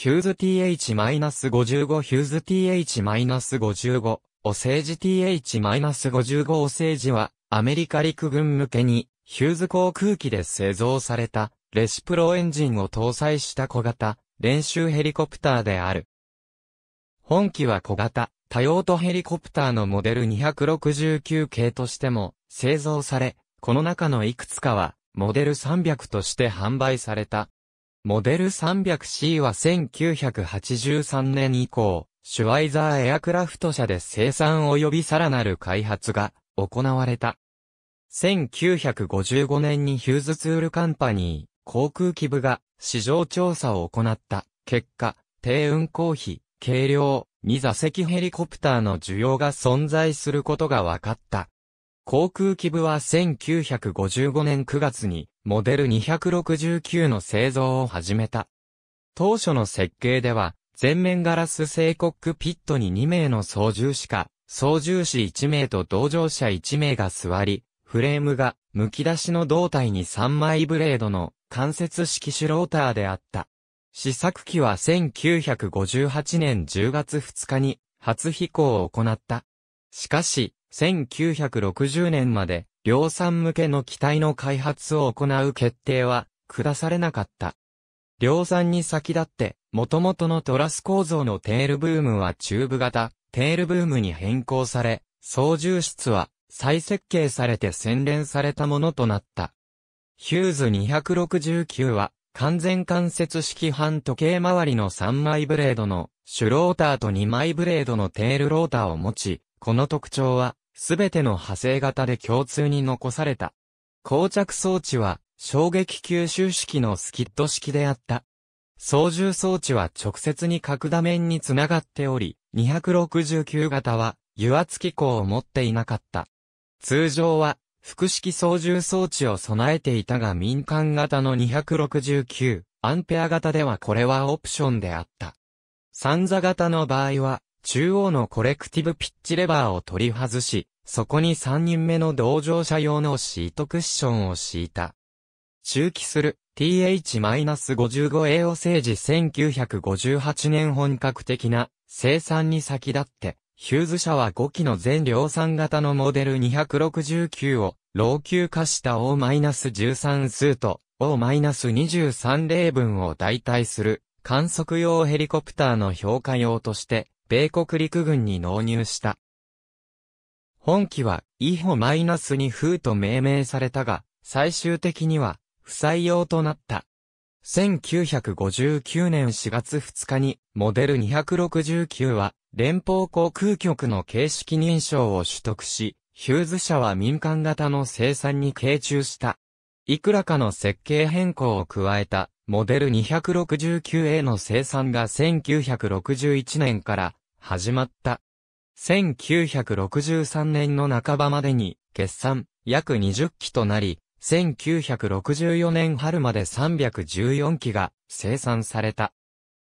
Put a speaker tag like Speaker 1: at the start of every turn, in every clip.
Speaker 1: ヒューズ th-55 ヒューズ th-55 オセージ th-55 オセージはアメリカ陸軍向けにヒューズ航空機で製造されたレシプロエンジンを搭載した小型練習ヘリコプターである。本機は小型多用途ヘリコプターのモデル269系としても製造され、この中のいくつかはモデル300として販売された。モデル 300C は1983年以降、シュワイザーエアクラフト社で生産及びさらなる開発が行われた。1955年にヒューズツールカンパニー、航空機部が市場調査を行った結果、低運航費、軽量、2座席ヘリコプターの需要が存在することが分かった。航空機部は1955年9月にモデル269の製造を始めた。当初の設計では全面ガラス製コックピットに2名の操縦士か、操縦士1名と同乗者1名が座り、フレームが剥き出しの胴体に3枚ブレードの関節式シュローターであった。試作機は1958年10月2日に初飛行を行った。しかし、1960年まで量産向けの機体の開発を行う決定は下されなかった。量産に先立って、元々のトラス構造のテールブームはチューブ型、テールブームに変更され、操縦室は再設計されて洗練されたものとなった。ヒューズ269は完全関節式半時計回りの3枚ブレードのシュローターと2枚ブレードのテールローターを持ち、この特徴は、すべての派生型で共通に残された。膠着装置は、衝撃吸収式のスキット式であった。操縦装置は直接に角打面につながっており、269型は、油圧機構を持っていなかった。通常は、複式操縦装置を備えていたが民間型の269、アンペア型ではこれはオプションであった。三座型の場合は、中央のコレクティブピッチレバーを取り外し、そこに3人目の同乗者用のシートクッションを敷いた。中期する TH-55A o 生時1958年本格的な生産に先立って、ヒューズ社は5機の全量産型のモデル269を老朽化した O-13 ート O-23 例分を代替する観測用ヘリコプターの評価用として米国陸軍に納入した。本機は、イホマイナスに風と命名されたが、最終的には、不採用となった。1959年4月2日に、モデル269は、連邦航空局の形式認証を取得し、ヒューズ社は民間型の生産に傾注した。いくらかの設計変更を加えた、モデル 269A の生産が1961年から始まった。1963年の半ばまでに、決算、約20機となり、1964年春まで314機が生産された。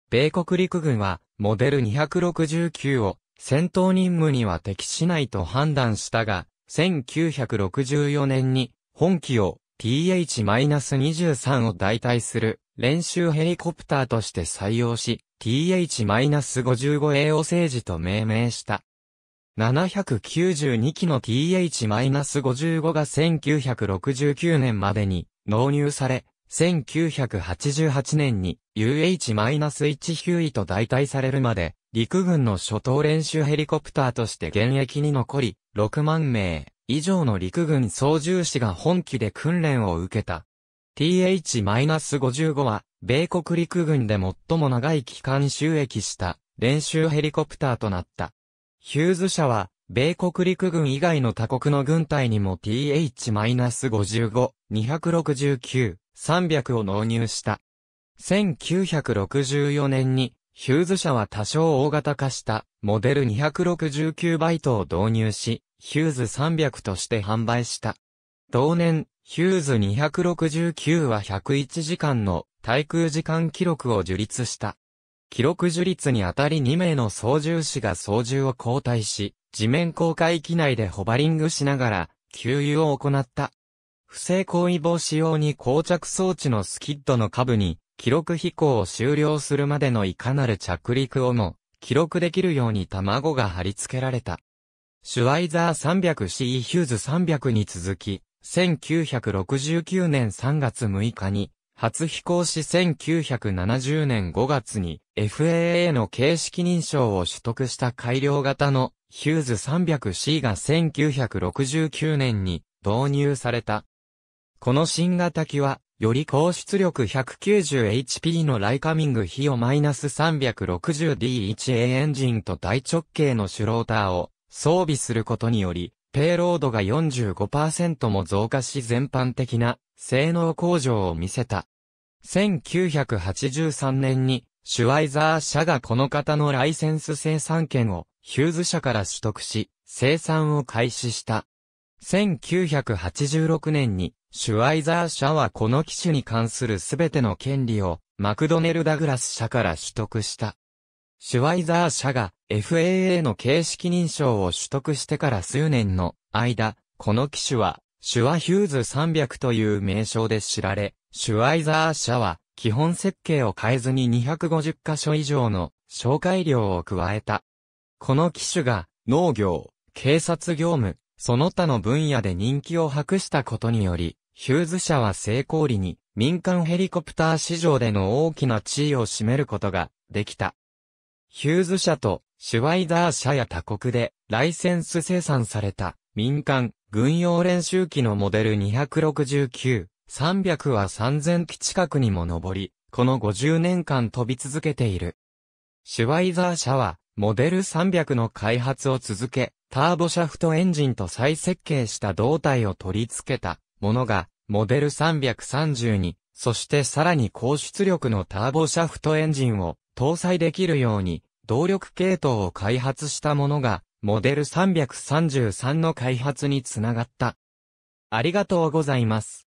Speaker 1: 米国陸軍は、モデル269を戦闘任務には適しないと判断したが、1964年に本機を TH-23 を代替する練習ヘリコプターとして採用し、th-55A を政治と命名した。792機の th-55 が1969年までに納入され、1988年に UH-1 ヒューイと代替されるまで、陸軍の初等練習ヘリコプターとして現役に残り、6万名以上の陸軍操縦士が本機で訓練を受けた。TH-55 は米国陸軍で最も長い期間収益した練習ヘリコプターとなった。ヒューズ社は、米国陸軍以外の他国の軍隊にも TH-55、269、300を納入した。1964年に、ヒューズ社は多少大型化したモデル269バイトを導入し、ヒューズ300として販売した。同年、ヒューズ269は101時間の対空時間記録を樹立した。記録樹立にあたり2名の操縦士が操縦を交代し、地面公開機内でホバリングしながら、給油を行った。不正行為防止用に膠着装置のスキッドの下部に、記録飛行を終了するまでのいかなる着陸をも、記録できるように卵が貼り付けられた。シュワイザー 300C ヒューズ300に続き、1969年3月6日に、初飛行し1970年5月に FAA の形式認証を取得した改良型のヒューズ 300C が1969年に導入された。この新型機は、より高出力 190HP のライカミング比をマイナス 360D1A エンジンと大直径のシュローターを装備することにより、ペイロードが45%も増加し全般的な性能向上を見せた。1983年にシュワイザー社がこの型のライセンス生産権をヒューズ社から取得し、生産を開始した。1986年にシュワイザー社はこの機種に関するすべての権利をマクドネル・ダグラス社から取得した。シュワイザー社が FAA の形式認証を取得してから数年の間、この機種は、シュワヒューズ300という名称で知られ、シュワイザー社は、基本設計を変えずに250箇所以上の紹介料を加えた。この機種が、農業、警察業務、その他の分野で人気を博したことにより、ヒューズ社は成功裏に民間ヘリコプター市場での大きな地位を占めることができた。ヒューズ社とシュワイダー社や他国でライセンス生産された民間軍用練習機のモデル269、300は3000機近くにも上り、この50年間飛び続けている。シュワイザー社は、モデル300の開発を続け、ターボシャフトエンジンと再設計した胴体を取り付けたものが、モデル3 3 2そしてさらに高出力のターボシャフトエンジンを搭載できるように、動力系統を開発したものが、モデル333の開発につながった。ありがとうございます。